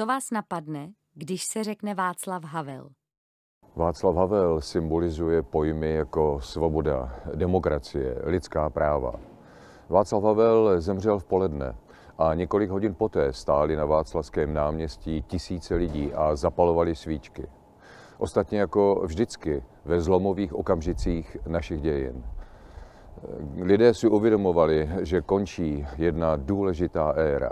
Co vás napadne, když se řekne Václav Havel? Václav Havel symbolizuje pojmy jako svoboda, demokracie, lidská práva. Václav Havel zemřel v poledne a několik hodin poté stáli na Václavském náměstí tisíce lidí a zapalovali svíčky. Ostatně jako vždycky ve zlomových okamžicích našich dějin. Lidé si uvědomovali, že končí jedna důležitá éra.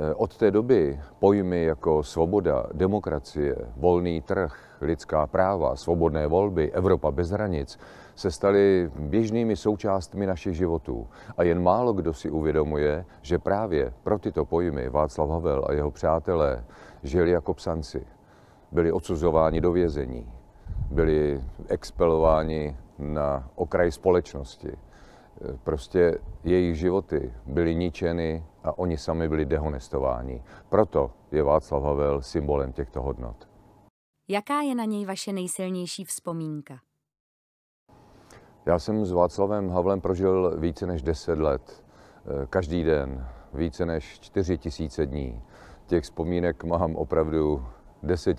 Eh, od té doby pojmy jako svoboda, demokracie, volný trh, lidská práva, svobodné volby, Evropa bez hranic se staly běžnými součástmi našich životů. A jen málo kdo si uvědomuje, že právě pro tyto pojmy Václav Havel a jeho přátelé žili jako psanci. Byli odsuzováni do vězení, byli expelováni na okraj společnosti. Eh, prostě jejich životy byly ničeny a oni sami byli dehonestováni. Proto je Václav Havel symbolem těchto hodnot. Jaká je na něj vaše nejsilnější vzpomínka? Já jsem s Václavem Havlem prožil více než 10 let. Eh, každý den, více než 4 tisíce dní. Těch vzpomínek mám opravdu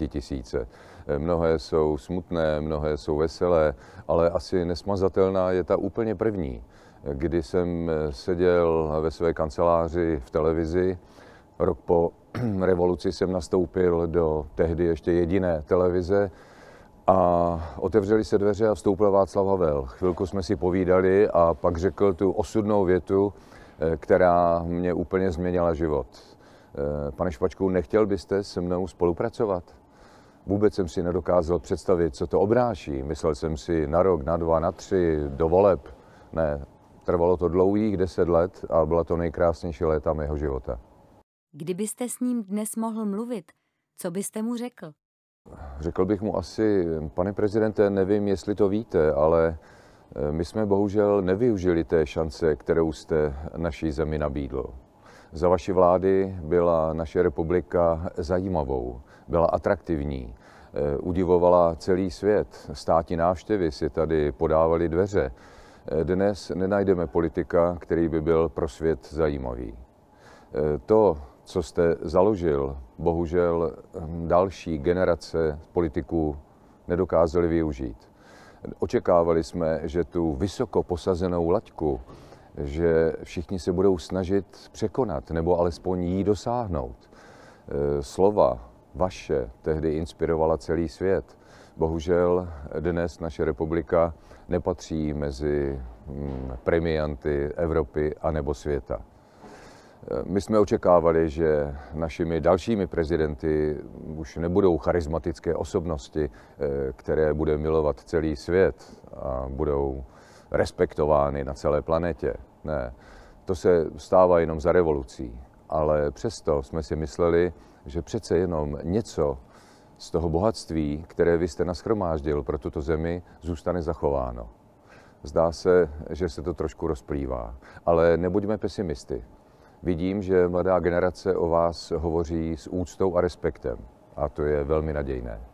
tisíce. Eh, mnohé jsou smutné, mnohé jsou veselé, ale asi nesmazatelná je ta úplně první kdy jsem eh, seděl ve své kanceláři v televizi. Rok po revoluci jsem nastoupil do tehdy ještě jediné televize a otevřeli se dveře a vstoupil Václav Havel. Chvilku jsme si povídali a pak řekl tu osudnou větu, eh, která mě úplně změnila život. Eh, Pane Špačku, nechtěl byste se mnou spolupracovat? Vůbec jsem si nedokázal představit, co to obráší. Myslel jsem si na rok, na dva, na tři, do voleb. Ne, Trvalo to dlouhých deset let a byla to nejkrásnější léta mého života. Kdybyste s ním dnes mohl mluvit, co byste mu řekl? Řekl bych mu asi, pane prezidente, nevím, jestli to víte, ale eh, my jsme bohužel nevyužili té šance, kterou jste naší zemi nabídl. Za vaší vlády byla naše republika zajímavou, byla atraktivní, eh, udivovala celý svět. Státi návštěvy si tady podávali dveře. Eh, dnes nenajdeme politika, který by byl pro svět zajímavý. Eh, to, co jste založil, bohužel hm, další generace politiků nedokázali využít. Očekávali jsme, že tu vysoko posazenou laťku, že všichni se budou snažit překonat nebo alespoň jí dosáhnout. Eh, slova vaše tehdy inspirovala celý svět. Bohužel dnes naše republika nepatří mezi hm, premianty Evropy a nebo světa. My jsme očekávali, že našimi dalšími prezidenty už nebudou charismatické osobnosti, eh, které bude milovat celý svět a budou respektovány na celé planetě. Ne, to se stává jenom za revolucí. Ale přesto jsme si mysleli, že přece jenom něco z toho bohatství, které vy jste naschromáždil pro tuto zemi, zůstane zachováno. Zdá se, že se to trošku rozplývá, ale nebuďme pesimisty. Vidím, že mladá generace o vás hovoří s úctou a respektem a to je velmi nadějné.